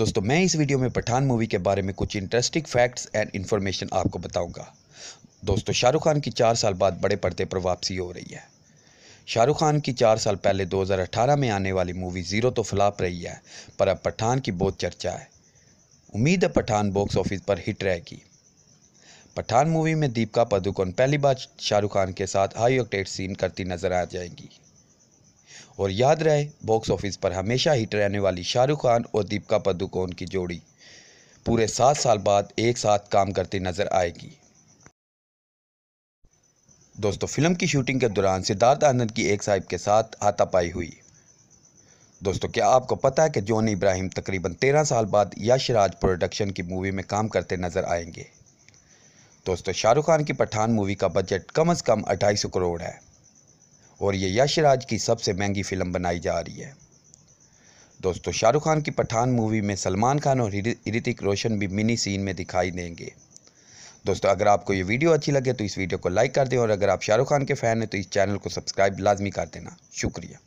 दोस्तों मैं इस वीडियो में पठान मूवी के बारे में कुछ इंटरेस्टिंग फैक्ट्स एंड इन्फॉर्मेशन आपको बताऊंगा। दोस्तों शाहरुख खान की चार साल बाद बड़े पर्दे पर वापसी हो रही है शाहरुख खान की चार साल पहले 2018 में आने वाली मूवी ज़ीरो तो फ्लाप रही है पर अब पठान की बहुत चर्चा है उम्मीद है पठान बॉक्स ऑफिस पर हिट रहेगी पठान मूवी में दीपिका पादुकोण पहली बार शाहरुख खान के साथ हाई ऑक्टेट सीन करती नजर आ जाएंगी और याद रहे बॉक्स ऑफिस पर हमेशा हिट रहने वाली शाहरुख खान और दीपिका पदुकोण की जोड़ी पूरे सात साल बाद एक साथ काम करती नजर आएगी दोस्तों फिल्म की शूटिंग के दौरान सिद्धार्थ आनंद की एक साहिब के साथ हाथापाई हुई दोस्तों क्या आपको पता है कि जॉन इब्राहिम तकरीबन तेरह साल बाद यश राज प्रोडक्शन की मूवी में काम करते नजर आएंगे दोस्तों शाहरुख खान की पठान मूवी का बजट कम अज़ कम अढ़ाई सौ करोड़ है और ये यशराज की सबसे महंगी फ़िल्म बनाई जा रही है दोस्तों शाहरुख खान की पठान मूवी में सलमान खान और ऋतिक रोशन भी मिनी सीन में दिखाई देंगे दोस्तों अगर आपको ये वीडियो अच्छी लगे तो इस वीडियो को लाइक कर दें और अगर आप शाहरुख खान के फ़ैन हैं तो इस चैनल को सब्सक्राइब लाजमी कर देना शुक्रिया